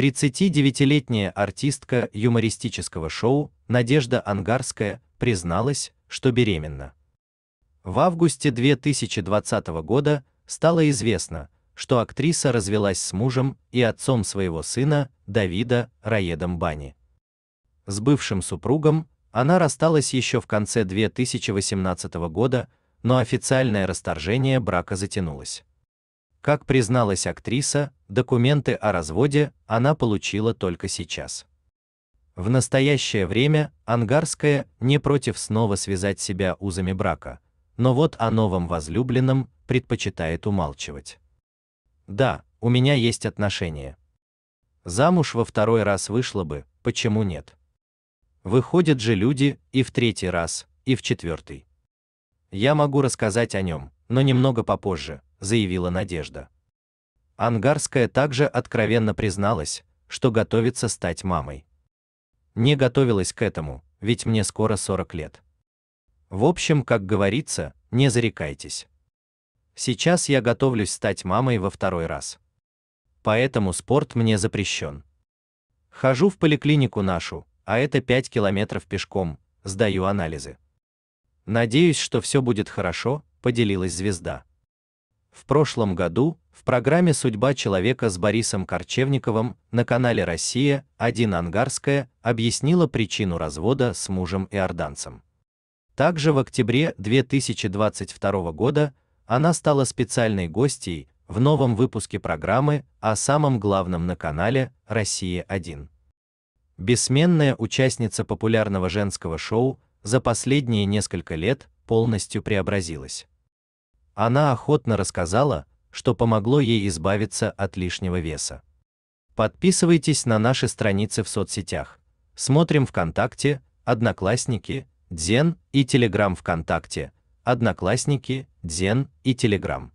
39-летняя артистка юмористического шоу Надежда Ангарская призналась, что беременна. В августе 2020 года стало известно, что актриса развелась с мужем и отцом своего сына, Давида Раедом Бани. С бывшим супругом она рассталась еще в конце 2018 года, но официальное расторжение брака затянулось. Как призналась актриса, документы о разводе она получила только сейчас. В настоящее время Ангарская не против снова связать себя узами брака, но вот о новом возлюбленном предпочитает умалчивать. Да, у меня есть отношения. Замуж во второй раз вышла бы, почему нет? Выходят же люди и в третий раз, и в четвертый. Я могу рассказать о нем, но немного попозже, заявила Надежда. Ангарская также откровенно призналась, что готовится стать мамой. Не готовилась к этому, ведь мне скоро 40 лет. В общем, как говорится, не зарекайтесь. Сейчас я готовлюсь стать мамой во второй раз. Поэтому спорт мне запрещен. Хожу в поликлинику нашу, а это 5 километров пешком, сдаю анализы. Надеюсь, что все будет хорошо, поделилась звезда. В прошлом году в программе «Судьба человека» с Борисом Корчевниковым на канале «Россия-1 Ангарская» объяснила причину развода с мужем иорданцем. Также в октябре 2022 года она стала специальной гостьей в новом выпуске программы о самом главном на канале «Россия-1». Бессменная участница популярного женского шоу за последние несколько лет полностью преобразилась. Она охотно рассказала, что помогло ей избавиться от лишнего веса. Подписывайтесь на наши страницы в соцсетях. Смотрим ВКонтакте, Одноклассники, Дзен и Телеграм ВКонтакте, Одноклассники, Дзен и Телеграм.